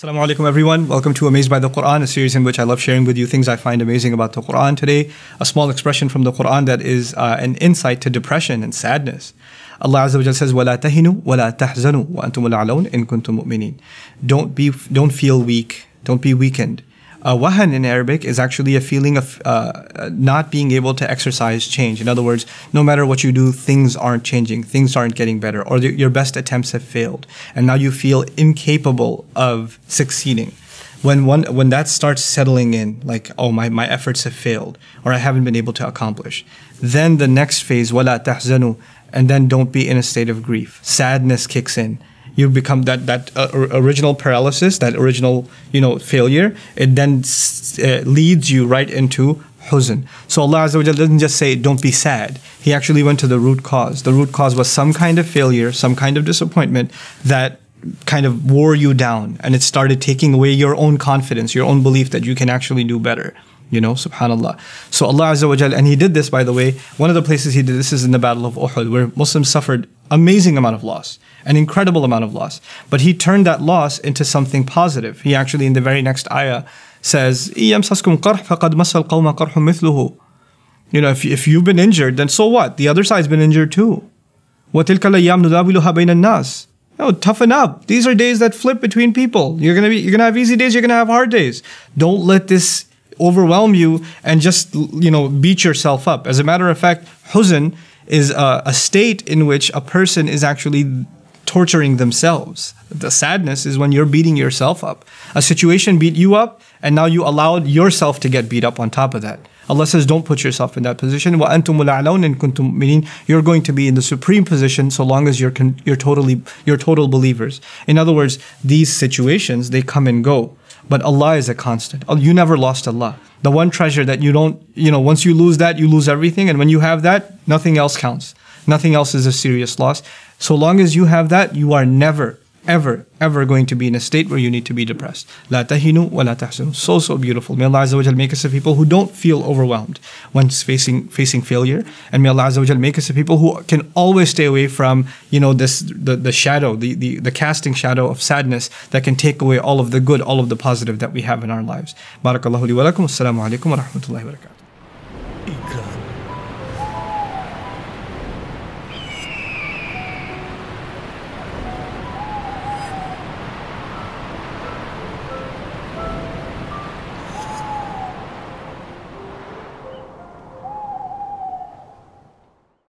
Assalamu alaikum everyone. Welcome to Amazed by the Quran, a series in which I love sharing with you things I find amazing about the Quran today. A small expression from the Quran that is uh, an insight to depression and sadness. Allah Azza wa says, وَلَا تَهِنُوا وَلَا تَحْزَنُوا وَأَنْتُمُ الْأَعْلَوْنَ إِن كُنْتُم مُؤْمِنِينَ Don't, be, don't feel weak. Don't be weakened. Uh, wahan in Arabic is actually a feeling of uh, not being able to exercise change. In other words, no matter what you do, things aren't changing, things aren't getting better, or th- your best attempts have failed, and now you feel incapable of succeeding. When one when that starts settling in, like oh my my efforts have failed, or I haven't been able to accomplish, then the next phase wala tahzanu, and then don't be in a state of grief. Sadness kicks in you become that that uh, original paralysis, that original you know failure. It then uh, leads you right into huzn. So Allah Azza wa doesn't just say don't be sad. He actually went to the root cause. The root cause was some kind of failure, some kind of disappointment that kind of wore you down and it started taking away your own confidence, your own belief that you can actually do better. You know, subhanAllah. So Allah Azza wa Jal, and He did this by the way, one of the places He did this is in the Battle of Uhud, where Muslims suffered amazing amount of loss, an incredible amount of loss. But He turned that loss into something positive. He actually, in the very next ayah, says, "Iyamsaskum qarh faqad masal qawma qarhum mithluhu." You know, if, if you've been injured, then so what? The other side's been injured too. وَتِلْكَ الْأَيَّامُ نُدَاوِلُهَا بَيْنَ النَّاسِ Oh, toughen up. These are days that flip between people. You're gonna be, you're gonna have easy days. You're gonna have hard days. Don't let this overwhelm you and just you know beat yourself up. As a matter of fact, huzn is a, a state in which a person is actually torturing themselves. The sadness is when you're beating yourself up. A situation beat you up, and now you allowed yourself to get beat up on top of that. Allah says, don't put yourself in that position. You're going to be in the supreme position so long as you're, you're, totally, you're total believers. In other words, these situations, they come and go. But Allah is a constant. Oh, you never lost Allah. The one treasure that you don't, you know, once you lose that, you lose everything. And when you have that, nothing else counts. Nothing else is a serious loss. So long as you have that, you are never ever, ever going to be in a state where you need to be depressed. La tahinu wa la So, so beautiful. May Allah Azza wa make us a people who don't feel overwhelmed when facing facing failure. And may Allah Azza wa make us a people who can always stay away from, you know, this the, the shadow, the, the, the casting shadow of sadness that can take away all of the good, all of the positive that we have in our lives. Barakallahu li wa lakum. Assalamu alaikum wa rahmatullahi wa barakatuh.